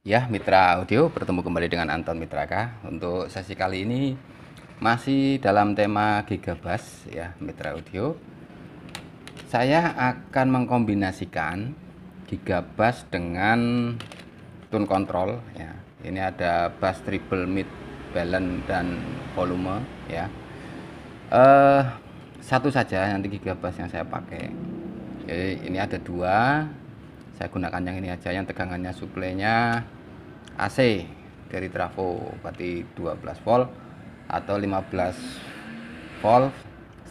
Ya, Mitra Audio bertemu kembali dengan Anton Mitraka. Untuk sesi kali ini masih dalam tema Gigabass ya, Mitra Audio. Saya akan mengkombinasikan bass dengan tune control ya ini ada bass triple mid balance dan volume ya eh satu saja nanti bass yang saya pakai jadi ini ada dua saya gunakan yang ini aja yang tegangannya suplainya AC dari trafo berarti 12 volt atau 15 volt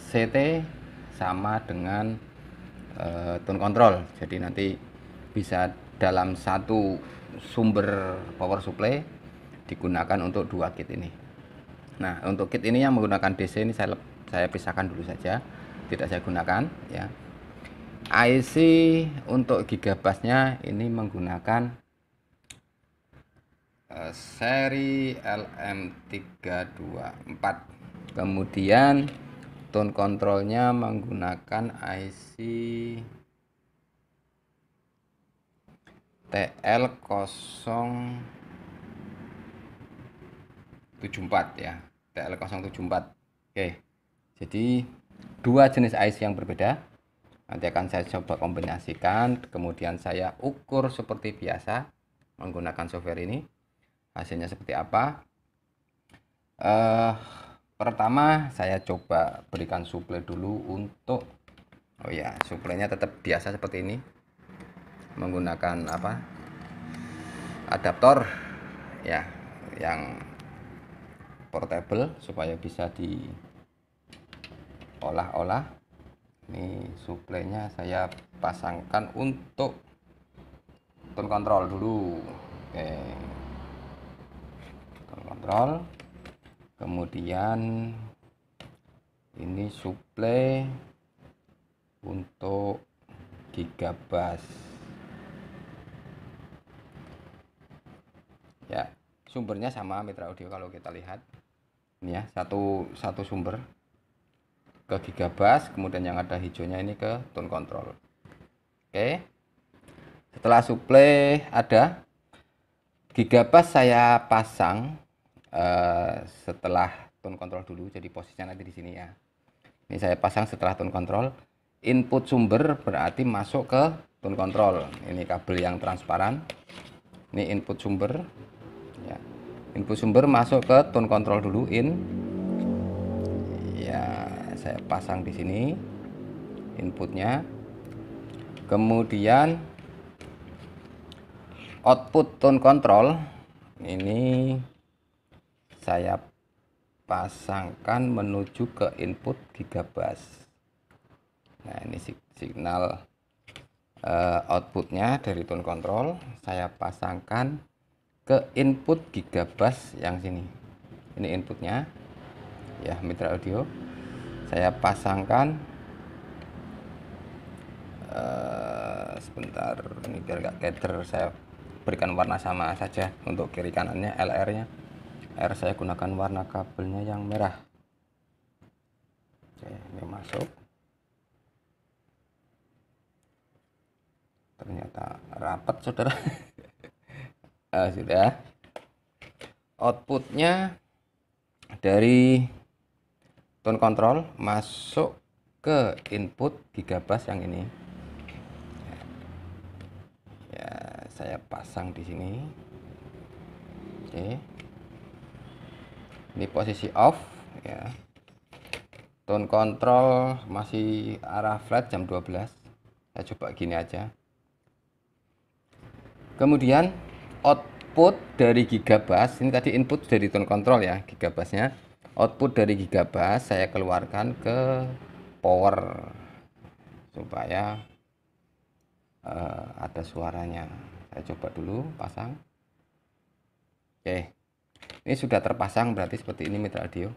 CT sama dengan uh, eh, tone control jadi nanti bisa dalam satu sumber power supply digunakan untuk dua kit ini. Nah, untuk kit ini yang menggunakan DC ini saya saya pisahkan dulu saja, tidak saya gunakan ya. IC untuk gigabasnya ini menggunakan eh, seri LM324. Kemudian tone kontrolnya menggunakan IC TL 074 ya TL 074 Oke jadi dua jenis IC yang berbeda nanti akan saya coba kombinasikan kemudian saya ukur seperti biasa menggunakan software ini hasilnya seperti apa eh, pertama saya coba berikan suplai dulu untuk oh ya suplainya tetap biasa seperti ini menggunakan apa adaptor ya yang portable supaya bisa diolah-olah ini suplainya saya pasangkan untuk tone control dulu oke tone control kemudian ini suplai untuk gigabass ya sumbernya sama mitra audio kalau kita lihat ini ya satu satu sumber ke gigabas kemudian yang ada hijaunya ini ke tone control oke setelah suplai ada gigabas saya pasang eh, setelah tone control dulu jadi posisinya nanti di sini ya ini saya pasang setelah tone control input sumber berarti masuk ke tone control ini kabel yang transparan ini input sumber input sumber masuk ke tone control dulu in ya saya pasang di sini inputnya kemudian output tone control ini saya pasangkan menuju ke input gigabas nah ini signal uh, outputnya dari tone control saya pasangkan ke input gigabus yang sini ini inputnya ya mitra audio saya pasangkan uh, sebentar ini biar gak keter saya berikan warna sama saja untuk kiri kanannya LR nya R saya gunakan warna kabelnya yang merah Oke, ini masuk ternyata rapat saudara uh, sudah outputnya dari tone control masuk ke input gigabus yang ini ya saya pasang di sini oke ini posisi off ya tone control masih arah flat jam 12 saya coba gini aja kemudian output dari gigabas ini tadi input dari tone control ya gigabasnya output dari gigabas saya keluarkan ke power supaya uh, ada suaranya saya coba dulu pasang oke ini sudah terpasang berarti seperti ini mitra audio uh,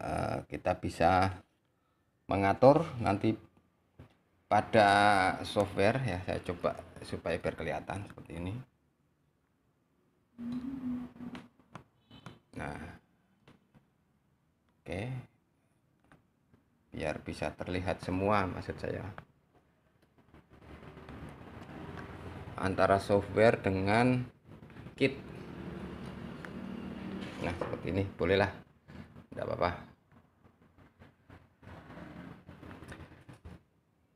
eh, kita bisa mengatur nanti pada software ya saya coba supaya biar kelihatan seperti ini nah oke biar bisa terlihat semua maksud saya antara software dengan kit nah seperti ini bolehlah tidak apa-apa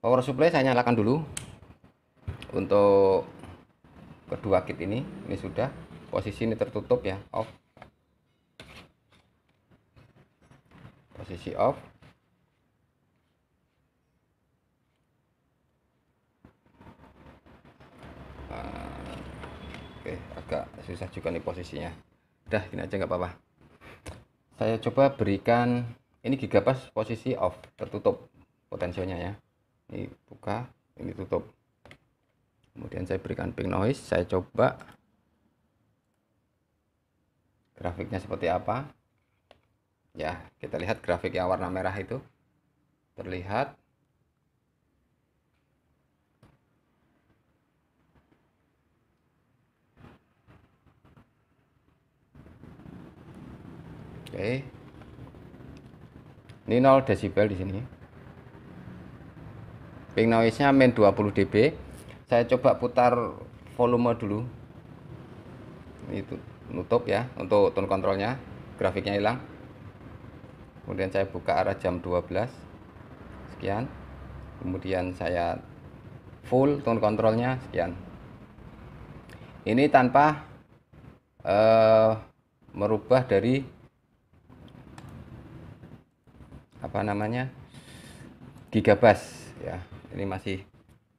power supply saya nyalakan dulu untuk kedua kit ini ini sudah posisi ini tertutup ya off posisi off ah, oke agak susah juga nih posisinya udah gini aja nggak apa-apa saya coba berikan ini gigapas posisi off tertutup potensinya ya ini buka ini tutup kemudian saya berikan pink noise saya coba grafiknya seperti apa ya kita lihat grafik yang warna merah itu terlihat Oke. Ini 0 desibel di sini. Pink noise-nya min 20 dB saya coba putar volume dulu itu nutup ya untuk tone kontrolnya grafiknya hilang kemudian saya buka arah jam 12 sekian kemudian saya full tone kontrolnya sekian ini tanpa uh, merubah dari apa namanya gigabas ya ini masih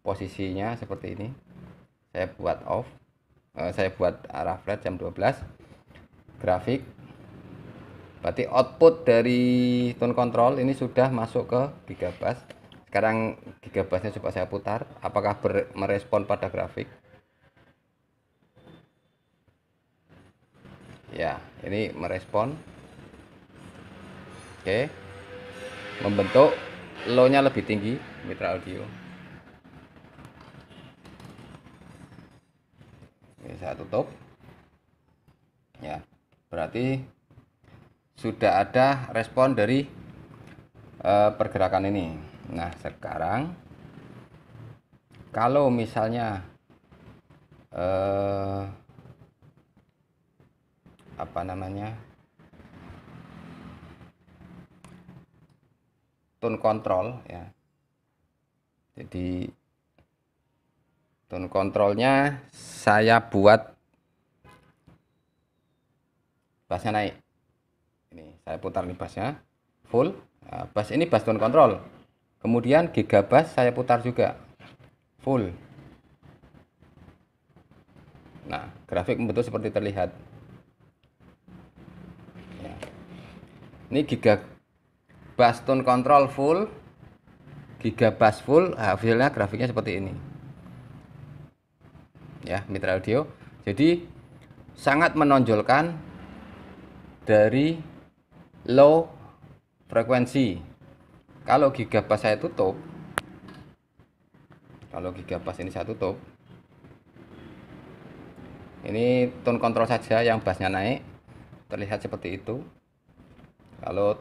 posisinya seperti ini saya buat off e, saya buat arah flat jam 12 grafik berarti output dari tone control ini sudah masuk ke gigabas sekarang gigabasnya coba saya putar apakah ber, merespon pada grafik ya ini merespon oke membentuk low nya lebih tinggi mitra audio saya tutup ya berarti sudah ada respon dari eh, pergerakan ini nah sekarang kalau misalnya eh, apa namanya tone control ya jadi tone kontrolnya saya buat bassnya naik ini saya putar nih bassnya full nah, bass ini bass tone kontrol kemudian giga bass saya putar juga full nah grafik membentuk seperti terlihat ya. ini giga bass tone kontrol full giga bass full nah, hasilnya grafiknya seperti ini ya mitra audio jadi sangat menonjolkan dari low frekuensi kalau gigapas saya tutup kalau gigapas ini saya tutup ini tone control saja yang bassnya naik terlihat seperti itu kalau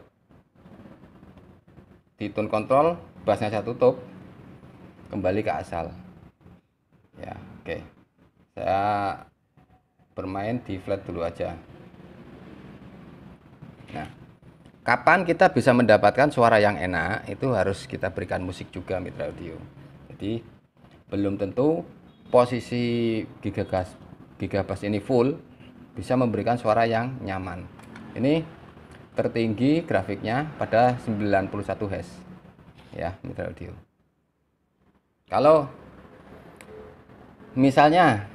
di tone control bassnya saya tutup kembali ke asal ya oke okay saya bermain di flat dulu aja nah kapan kita bisa mendapatkan suara yang enak itu harus kita berikan musik juga mitra audio jadi belum tentu posisi gigabas gigabass ini full bisa memberikan suara yang nyaman ini tertinggi grafiknya pada 91 Hz ya mitra audio kalau misalnya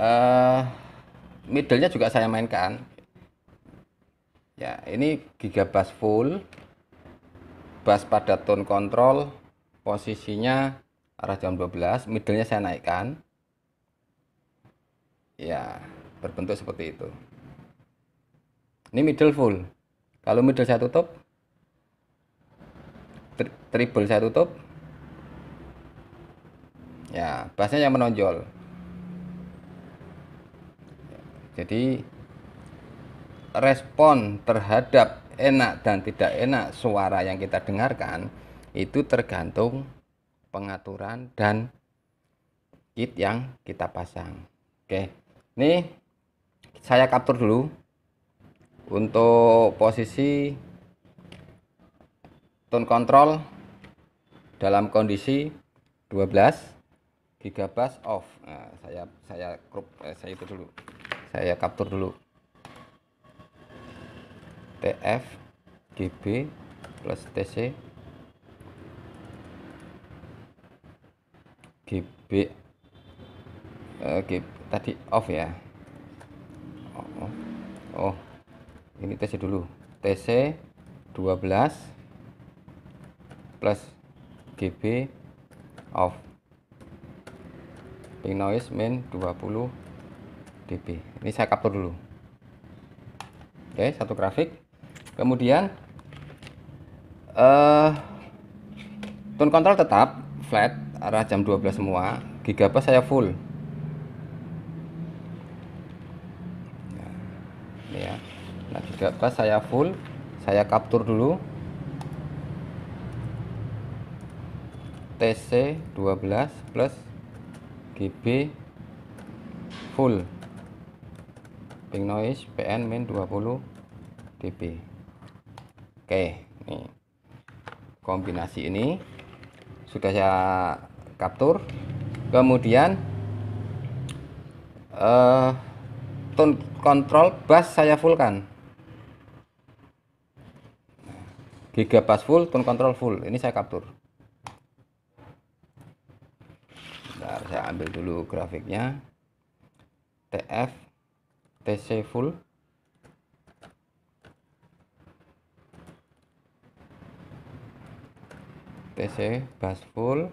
uh, middlenya juga saya mainkan ya ini giga bass full bass pada tone control posisinya arah jam 12 middlenya saya naikkan ya berbentuk seperti itu ini middle full kalau middle saya tutup tri triple saya tutup ya bassnya yang menonjol jadi respon terhadap enak dan tidak enak suara yang kita dengarkan itu tergantung pengaturan dan kit yang kita pasang. Oke. Ini saya capture dulu untuk posisi tone control dalam kondisi 12 GB off. Nah, saya saya crop eh, saya itu dulu saya capture dulu tf gb plus tc gb uh, eh, gb tadi off ya oh, oh. oh ini tc dulu tc 12 plus gb off ping noise min 20 db ini saya capture dulu oke satu grafik kemudian eh, tone control tetap flat arah jam 12 semua Gigabas saya full nah, ya nah gigabas saya full saya capture dulu TC 12 plus GB full pink noise pn min 20 dB oke ini kombinasi ini sudah saya capture kemudian eh, tone control bass saya fullkan giga bass full tone control full ini saya capture Bentar, saya ambil dulu grafiknya tf TC full TC bus full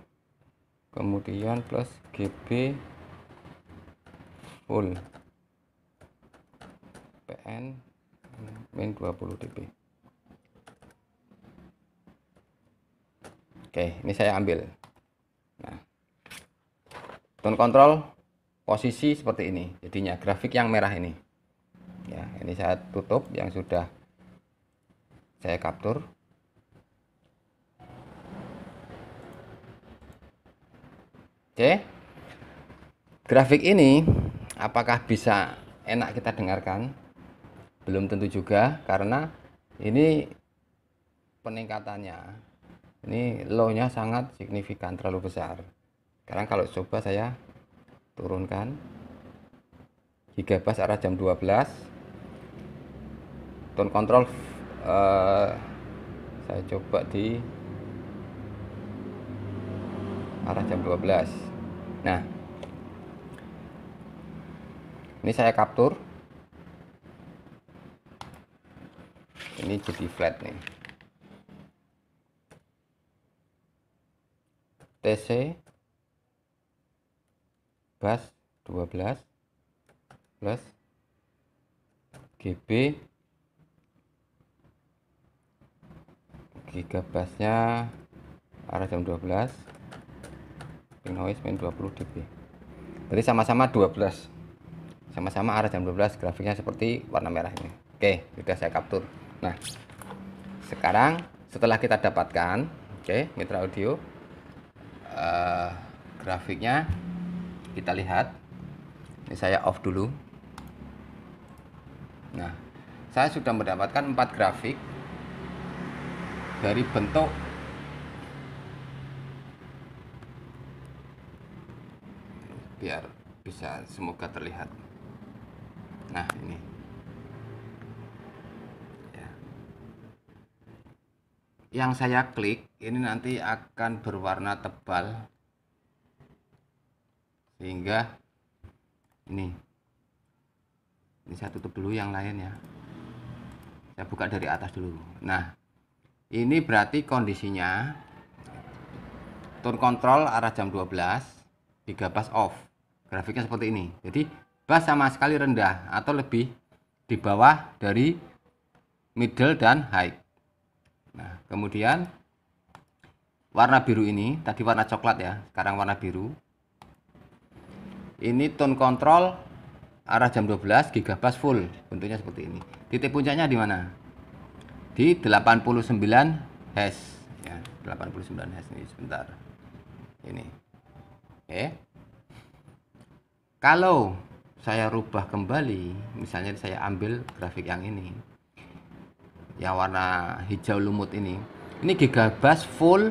kemudian plus GB full PN min 20 dB Oke ini saya ambil nah tone control posisi seperti ini jadinya grafik yang merah ini ya ini saya tutup yang sudah saya capture oke grafik ini apakah bisa enak kita dengarkan belum tentu juga karena ini peningkatannya ini low-nya sangat signifikan terlalu besar sekarang kalau coba saya turunkan pas arah jam 12 tone control uh, eh, saya coba di arah jam 12 nah ini saya capture ini jadi flat nih TC 12 plus GB gigabasnya arah jam 12 ping noise main 20 dB jadi sama-sama 12 sama-sama arah jam 12 grafiknya seperti warna merah ini oke sudah saya capture nah sekarang setelah kita dapatkan oke mitra audio uh, grafiknya kita lihat ini saya off dulu nah saya sudah mendapatkan empat grafik dari bentuk biar bisa semoga terlihat nah ini ya. yang saya klik ini nanti akan berwarna tebal sehingga ini ini saya tutup dulu yang lain ya saya buka dari atas dulu nah ini berarti kondisinya turn control arah jam 12 3 bus off grafiknya seperti ini jadi bus sama sekali rendah atau lebih di bawah dari middle dan high nah kemudian warna biru ini tadi warna coklat ya sekarang warna biru ini tone control arah jam 12 gigabass full bentuknya seperti ini titik puncaknya di mana di 89 Hz ya 89 Hz ini sebentar ini oke kalau saya rubah kembali misalnya saya ambil grafik yang ini yang warna hijau lumut ini ini gigabass full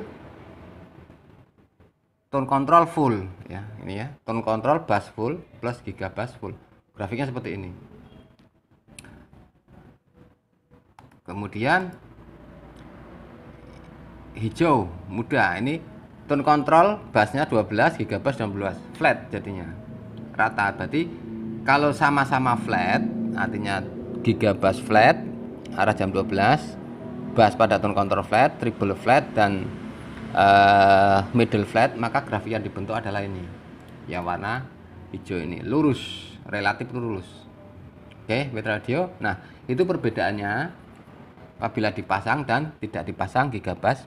tone control full ya ini ya tone control bass full plus giga bass full grafiknya seperti ini kemudian hijau muda ini tone control bassnya 12 giga bass 16 flat jadinya rata berarti kalau sama-sama flat artinya giga bass flat arah jam 12 bass pada tone control flat triple flat dan uh, middle flat maka grafik yang dibentuk adalah ini yang warna hijau ini lurus relatif lurus oke wet radio nah itu perbedaannya apabila dipasang dan tidak dipasang gigabas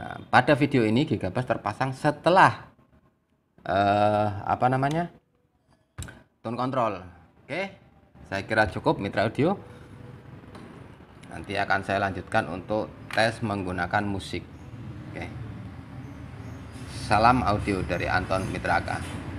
nah, pada video ini gigabas terpasang setelah uh, apa namanya tone control oke saya kira cukup mitra audio nanti akan saya lanjutkan untuk tes menggunakan musik Oke. Salam audio dari Anton Mitraka.